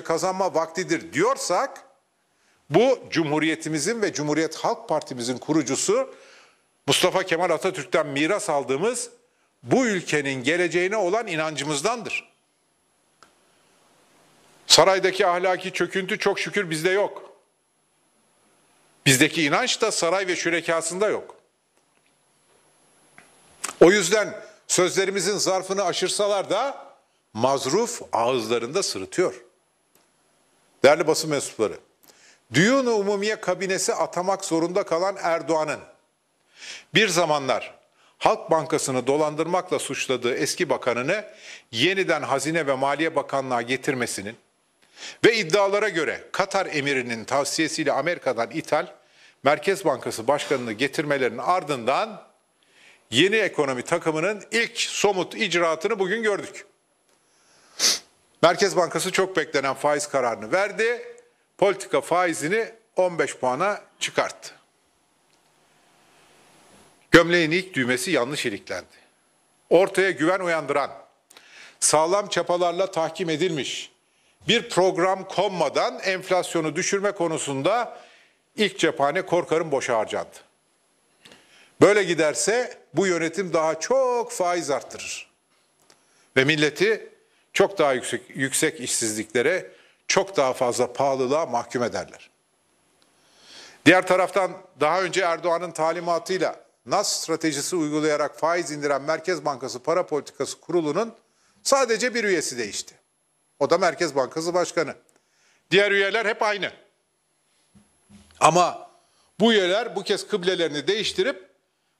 kazanma vaktidir diyorsak bu Cumhuriyetimizin ve Cumhuriyet Halk Partimizin kurucusu Mustafa Kemal Atatürk'ten miras aldığımız bu ülkenin geleceğine olan inancımızdandır. Saraydaki ahlaki çöküntü çok şükür bizde yok. Bizdeki inanç da saray ve şürekasında yok. O yüzden sözlerimizin zarfını aşırsalar da mazruf ağızlarında sırıtıyor.'' Değerli basın mensupları, Düğün Umumiye kabinesi atamak zorunda kalan Erdoğan'ın bir zamanlar Halk Bankası'nı dolandırmakla suçladığı eski bakanını yeniden Hazine ve Maliye Bakanlığı'na getirmesinin ve iddialara göre Katar emirinin tavsiyesiyle Amerika'dan ithal Merkez Bankası Başkanı'nı getirmelerinin ardından yeni ekonomi takımının ilk somut icraatını bugün gördük. Merkez Bankası çok beklenen faiz kararını verdi. Politika faizini 15 puana çıkarttı. Gömleğin ilk düğmesi yanlış iliklendi. Ortaya güven uyandıran, sağlam çapalarla tahkim edilmiş bir program konmadan enflasyonu düşürme konusunda ilk cephane korkarım boşa harcandı. Böyle giderse bu yönetim daha çok faiz arttırır ve milleti çok daha yüksek, yüksek işsizliklere, çok daha fazla pahalılığa mahkum ederler. Diğer taraftan daha önce Erdoğan'ın talimatıyla NAS stratejisi uygulayarak faiz indiren Merkez Bankası Para Politikası Kurulu'nun sadece bir üyesi değişti. O da Merkez Bankası Başkanı. Diğer üyeler hep aynı. Ama bu üyeler bu kez kıblelerini değiştirip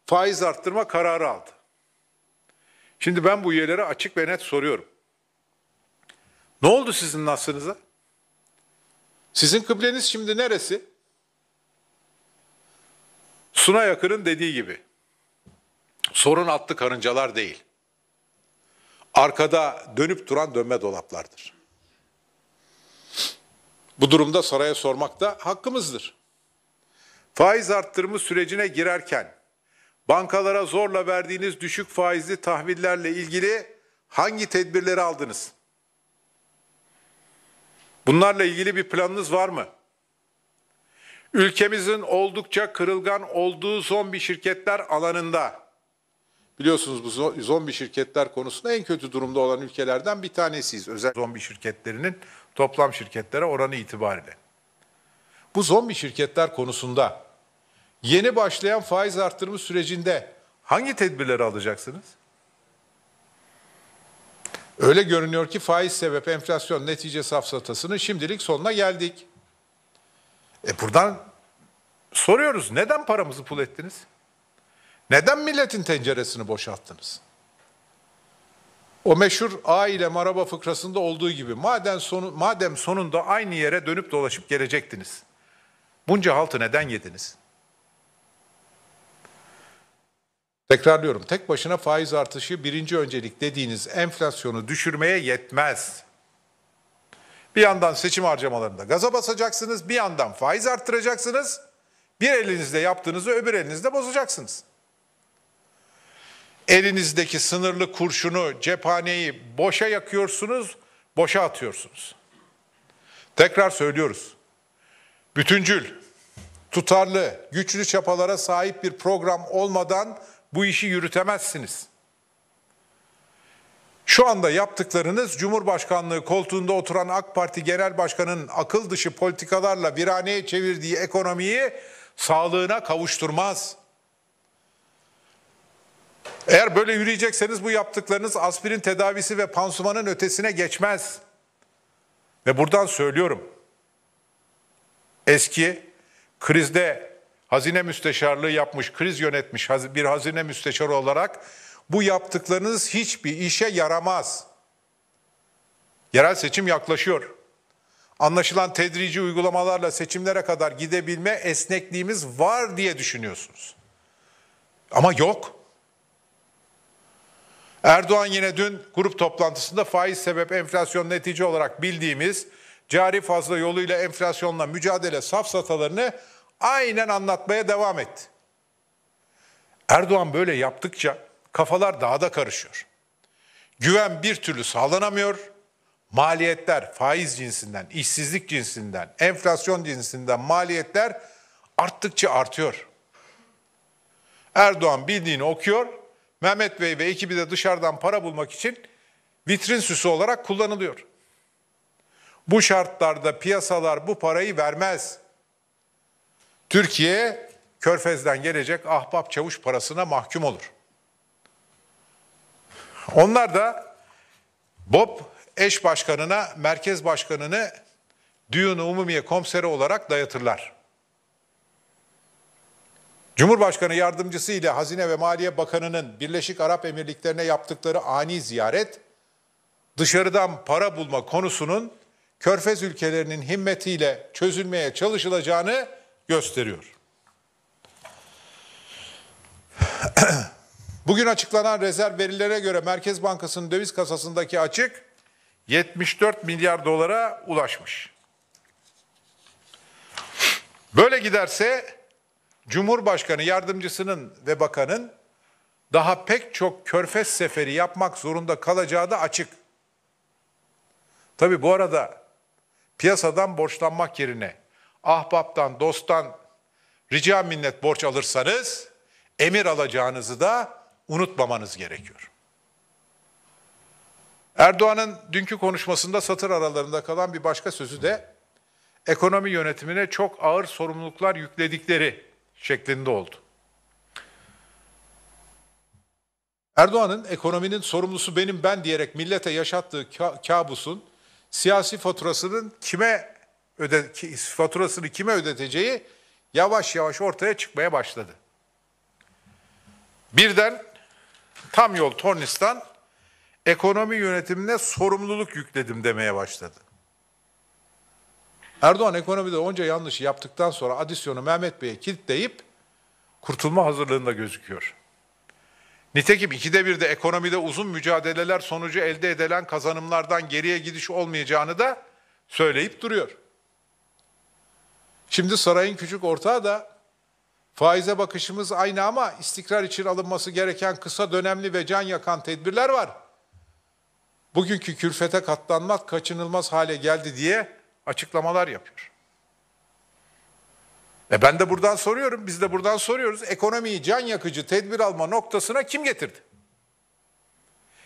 faiz arttırma kararı aldı. Şimdi ben bu üyelere açık ve net soruyorum. Ne oldu sizin nasrınıza? Sizin kıbleniz şimdi neresi? Suna Yakır'ın dediği gibi. Sorun attı karıncalar değil. Arkada dönüp duran dönme dolaplardır. Bu durumda saraya sormak da hakkımızdır. Faiz arttırımı sürecine girerken bankalara zorla verdiğiniz düşük faizli tahvillerle ilgili hangi tedbirleri aldınız? Bunlarla ilgili bir planınız var mı? Ülkemizin oldukça kırılgan olduğu zombi şirketler alanında biliyorsunuz bu zombi şirketler konusunda en kötü durumda olan ülkelerden bir tanesiyiz. Özel zombi şirketlerinin toplam şirketlere oranı itibariyle. Bu zombi şirketler konusunda yeni başlayan faiz artırımı sürecinde hangi tedbirleri alacaksınız? Öyle görünüyor ki faiz sebep enflasyon netice safsatasının şimdilik sonuna geldik. E buradan soruyoruz neden paramızı pul ettiniz? Neden milletin tenceresini boşalttınız? O meşhur aile maraba fıkrasında olduğu gibi madem, sonu, madem sonunda aynı yere dönüp dolaşıp gelecektiniz. Bunca haltı neden yediniz?'' Tekrarlıyorum, tek başına faiz artışı birinci öncelik dediğiniz enflasyonu düşürmeye yetmez. Bir yandan seçim harcamalarında gaza basacaksınız, bir yandan faiz arttıracaksınız, bir elinizde yaptığınızı öbür elinizde bozacaksınız. Elinizdeki sınırlı kurşunu, cephaneyi boşa yakıyorsunuz, boşa atıyorsunuz. Tekrar söylüyoruz. Bütüncül, tutarlı, güçlü çapalara sahip bir program olmadan bu işi yürütemezsiniz. Şu anda yaptıklarınız Cumhurbaşkanlığı koltuğunda oturan AK Parti Genel Başkanı'nın akıl dışı politikalarla viraneye çevirdiği ekonomiyi sağlığına kavuşturmaz. Eğer böyle yürüyecekseniz bu yaptıklarınız aspirin tedavisi ve pansumanın ötesine geçmez. Ve buradan söylüyorum. Eski krizde hazine müsteşarlığı yapmış, kriz yönetmiş bir hazine müsteşarı olarak bu yaptıklarınız hiçbir işe yaramaz. Yerel seçim yaklaşıyor. Anlaşılan tedrici uygulamalarla seçimlere kadar gidebilme esnekliğimiz var diye düşünüyorsunuz. Ama yok. Erdoğan yine dün grup toplantısında faiz sebep enflasyon netice olarak bildiğimiz cari fazla yoluyla enflasyonla mücadele safsatalarını aynen anlatmaya devam etti. Erdoğan böyle yaptıkça kafalar daha da karışıyor. Güven bir türlü sağlanamıyor. Maliyetler faiz cinsinden, işsizlik cinsinden, enflasyon cinsinden maliyetler arttıkça artıyor. Erdoğan bildiğini okuyor. Mehmet Bey ve ekibi de dışarıdan para bulmak için vitrin süsü olarak kullanılıyor. Bu şartlarda piyasalar bu parayı vermez. Türkiye körfezden gelecek ahbap çavuş parasına mahkum olur. Onlar da BOP eş başkanına, merkez başkanını Düğünü Umumiye komiseri olarak dayatırlar. Cumhurbaşkanı yardımcısı ile Hazine ve Maliye Bakanı'nın Birleşik Arap Emirlikleri'ne yaptıkları ani ziyaret, dışarıdan para bulma konusunun Körfez ülkelerinin himmetiyle çözülmeye çalışılacağını gösteriyor. Bugün açıklanan rezerv verilere göre Merkez Bankası'nın döviz kasasındaki açık 74 milyar dolara ulaşmış. Böyle giderse Cumhurbaşkanı yardımcısının ve bakanın daha pek çok körfez seferi yapmak zorunda kalacağı da açık. Tabi bu arada piyasadan borçlanmak yerine ahbaptan, dosttan rica minnet borç alırsanız emir alacağınızı da unutmamanız gerekiyor. Erdoğan'ın dünkü konuşmasında satır aralarında kalan bir başka sözü de ekonomi yönetimine çok ağır sorumluluklar yükledikleri şeklinde oldu. Erdoğan'ın ekonominin sorumlusu benim ben diyerek millete yaşattığı kabusun siyasi faturasının kime öde, faturasını kime ödeteceği yavaş yavaş ortaya çıkmaya başladı. Birden tam yol Tornistan ekonomi yönetimine sorumluluk yükledim demeye başladı. Erdoğan ekonomide onca yanlışı yaptıktan sonra adisyonu Mehmet Bey'e kilitleyip kurtulma hazırlığında gözüküyor. Nitekim ikide bir de ekonomide uzun mücadeleler sonucu elde edilen kazanımlardan geriye gidiş olmayacağını da söyleyip duruyor. Şimdi sarayın küçük ortağı da faize bakışımız aynı ama istikrar için alınması gereken kısa dönemli ve can yakan tedbirler var. Bugünkü külfete katlanmak kaçınılmaz hale geldi diye açıklamalar yapıyor. E ben de buradan soruyorum, biz de buradan soruyoruz. Ekonomiyi can yakıcı tedbir alma noktasına kim getirdi?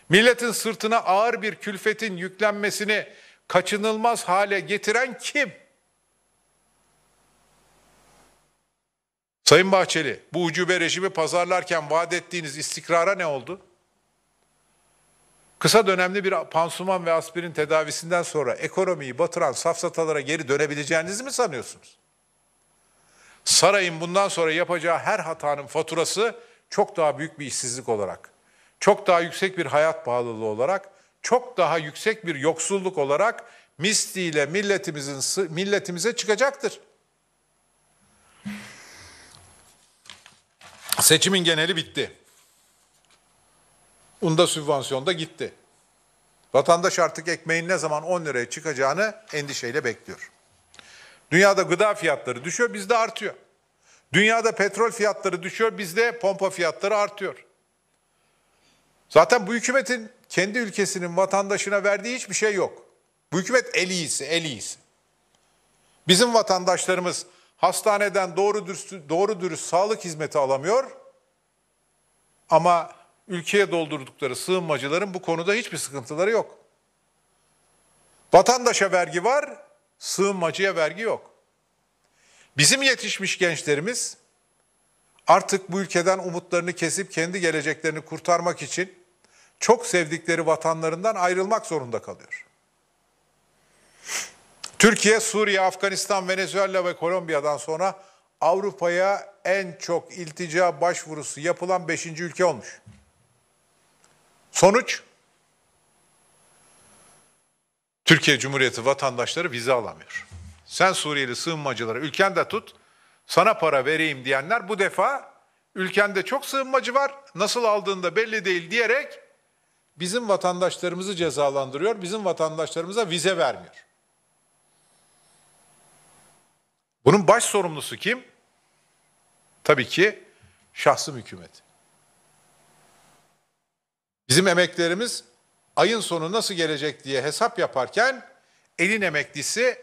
Milletin sırtına ağır bir külfetin yüklenmesini kaçınılmaz hale getiren kim? Sayın Bahçeli, bu ucube rejimi pazarlarken vaat ettiğiniz istikrara ne oldu? Kısa dönemli bir pansuman ve aspirin tedavisinden sonra ekonomiyi batıran safsatalara geri dönebileceğinizi mi sanıyorsunuz? Sarayın bundan sonra yapacağı her hatanın faturası çok daha büyük bir işsizlik olarak, çok daha yüksek bir hayat pahalılığı olarak, çok daha yüksek bir yoksulluk olarak misliyle milletimizin milletimize çıkacaktır. Seçimin geneli bitti. Unda sübvansiyon da gitti. Vatandaş artık ekmeğin ne zaman 10 liraya çıkacağını endişeyle bekliyor. Dünyada gıda fiyatları düşüyor, bizde artıyor. Dünyada petrol fiyatları düşüyor, bizde pompa fiyatları artıyor. Zaten bu hükümetin kendi ülkesinin vatandaşına verdiği hiçbir şey yok. Bu hükümet el iyisi, el iyisi. Bizim vatandaşlarımız hastaneden doğru dürüst, doğru dürüst sağlık hizmeti alamıyor. Ama ülkeye doldurdukları sığınmacıların bu konuda hiçbir sıkıntıları yok. Vatandaşa vergi var, sığınmacıya vergi yok. Bizim yetişmiş gençlerimiz artık bu ülkeden umutlarını kesip kendi geleceklerini kurtarmak için çok sevdikleri vatanlarından ayrılmak zorunda kalıyor. Türkiye, Suriye, Afganistan, Venezuela ve Kolombiya'dan sonra Avrupa'ya en çok iltica başvurusu yapılan 5. ülke olmuş. Sonuç? Türkiye Cumhuriyeti vatandaşları vize alamıyor. Sen Suriyeli sığınmacıları ülkende tut, sana para vereyim diyenler bu defa ülkende çok sığınmacı var, nasıl aldığında belli değil diyerek bizim vatandaşlarımızı cezalandırıyor, bizim vatandaşlarımıza vize vermiyor. Bunun baş sorumlusu kim? Tabii ki şahsım hükümet. Bizim emeklerimiz ayın sonu nasıl gelecek diye hesap yaparken elin emeklisi